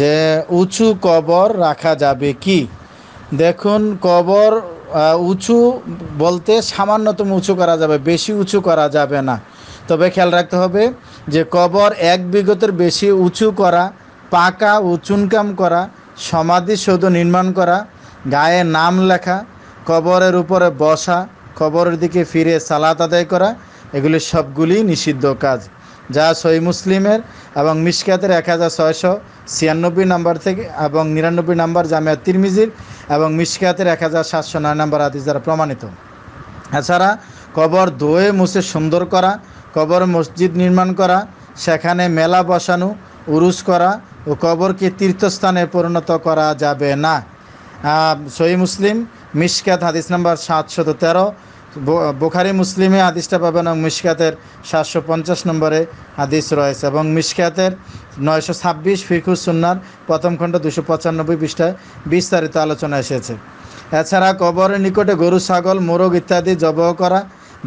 যে উঁচু কবর রাখা যাবে কি দেখুন কবর উঁচু বলতে সামান্যতম উঁচু করা যাবে বেশি উঁচু করা যাবে না তবে খেয়াল রাখতে হবে যে কবর এক বিগতের বেশি উঁচু করা পাকা উঁচুনকাম করা সমাধি সৌধ নির্মাণ করা গায়ে নাম লেখা কবরের উপরে বসা কবরের দিকে ফিরে সালাত আদায় করা এগুলি সবগুলি নিষিদ্ধ কাজ যা সই মুসলিমের এবং মিশকাতের এক হাজার ছয়শো ছিয়ানব্বই নম্বর থেকে এবং নিরানব্বই নম্বর জামিয়া তিরমিজির এবং মিশকাতের এক হাজার সাতশো নয় নম্বর আদি দ্বারা প্রমাণিত এছাড়া কবর ধোয়ে মুছে সুন্দর করা কবর মসজিদ নির্মাণ করা সেখানে মেলা বসানো উরুস করা ও কবরকে তীর্থস্থানে পরিণত করা যাবে না সহি মুসলিম মিশকাত হাদিস নম্বর সাতশত তেরো বোখারি মুসলিমে হাদিসটা পাবেন এবং মিশকাতের সাতশো পঞ্চাশ নম্বরে হাদিস রয়েছে এবং মিশকাতের নয়শো ছাব্বিশ ফিকুস সুন্নার প্রথম খণ্ড দুশো পঁচানব্বই পৃষ্ঠায় বিস্তারিত আলোচনা এসেছে এছাড়া কবরের নিকটে গরু ছাগল মোরগ ইত্যাদি জব করা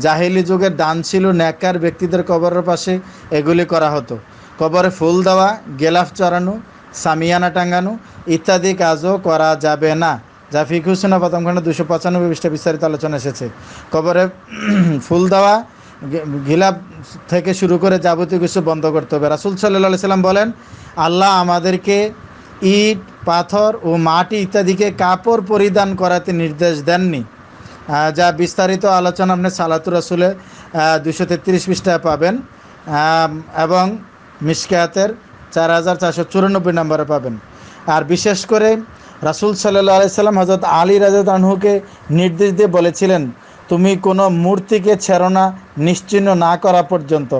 জাহিলি যুগের দান ছিল ন্যাকার ব্যক্তিদের কবরের পাশে এগুলি করা হতো কবরে ফুল দেওয়া গেলাফ চড়ানো সামিয়ানা টাঙ্গানো ইত্যাদি কাজও করা যাবে না যা ফিকুসুনা প্রথম খণ্ডে দুশো পঁচানব্বই পৃষ্ঠা বিস্তারিত আলোচনা এসেছে কবরে ফুল দেওয়া গিলাপ থেকে শুরু করে যাবতীয় কিছু বন্ধ করতে হবে রাসুল সাল্লাহ সাল্লাম বলেন আল্লাহ আমাদেরকে ইট পাথর ও মাটি ইত্যাদিকে কাপড় পরিধান করাতে নির্দেশ দেননি যা বিস্তারিত আলোচনা আপনি সালাতুর রাসুলে দুশো তেত্রিশ পৃষ্ঠায় পাবেন এবং মিসকায়াতের চার হাজার চারশো চুরানব্বই নম্বরে পাবেন আর বিশেষ করে রাসুল সাল্লাহ আলাইসাল্লাম হজরত আলী রাজাদ আনহুকে নির্দেশ দিয়ে বলেছিলেন তুমি কোনো মূর্তিকে ছেড়না নিশ্চিন্ন নিশ্চিহ্ন না করা পর্যন্ত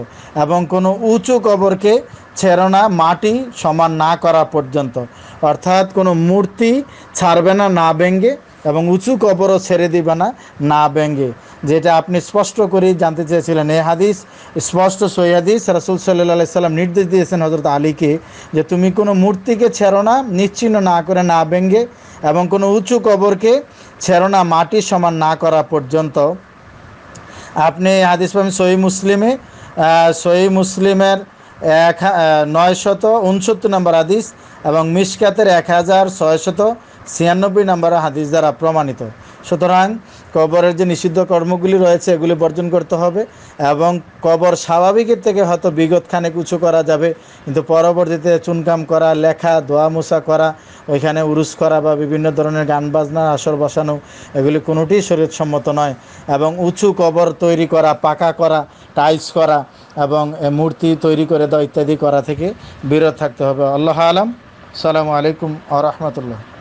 এবং কোনো উঁচু কবরকে ছেড়না মাটি সমান না করা পর্যন্ত অর্থাৎ কোনো মূর্তি ছাড়বে না না ভেঙ্গে এবং উঁচু কবরও ছেড়ে দিবে না না ব্যঙ্গে যেটা আপনি স্পষ্ট করে জানতে চেয়েছিলেন এ হাদিস স্পষ্ট সৈয়াদিস রাসুল সাল্লাহ সাল্লাম নির্দেশ দিয়েছেন হজরত আলীকে যে তুমি কোনো মূর্তিকে ছেড়ো না নিশ্চিন্ন না করে না ব্যঙ্গে এবং কোনো উঁচু কবরকে ছেড়ো না মাটির সমান না করা পর্যন্ত আপনি হাদিস পাবেন সহি মুসলিমে সহি মুসলিমের এক নয়শত উনসত্তর নম্বর হাদিস এবং মিসকাতের এক হাজার ছয়শত ছিয়ানব্বই নম্বর হাদিস দ্বারা প্রমাণিত সুতরাং কবরের যে নিষিদ্ধ কর্মগুলি রয়েছে এগুলি বর্জন করতে হবে এবং কবর স্বাভাবিকের থেকে হয়তো বিগতখানে কিছু করা যাবে কিন্তু পরবর্তীতে চুনকাম করা লেখা দোয়া মোসা করা ওইখানে উরুস করা বা বিভিন্ন ধরনের গান বাজনা আসর বসানো এগুলি কোনোটি শরীরসম্মত নয় এবং উঁচু কবর তৈরি করা পাকা করা টাইলস করা এবং মূর্তি তৈরি করে দেওয়া ইত্যাদি করা থেকে বিরত থাকতে হবে আল্লাহ আলম সালামু আলাইকুম আ রহমতুল্লাহ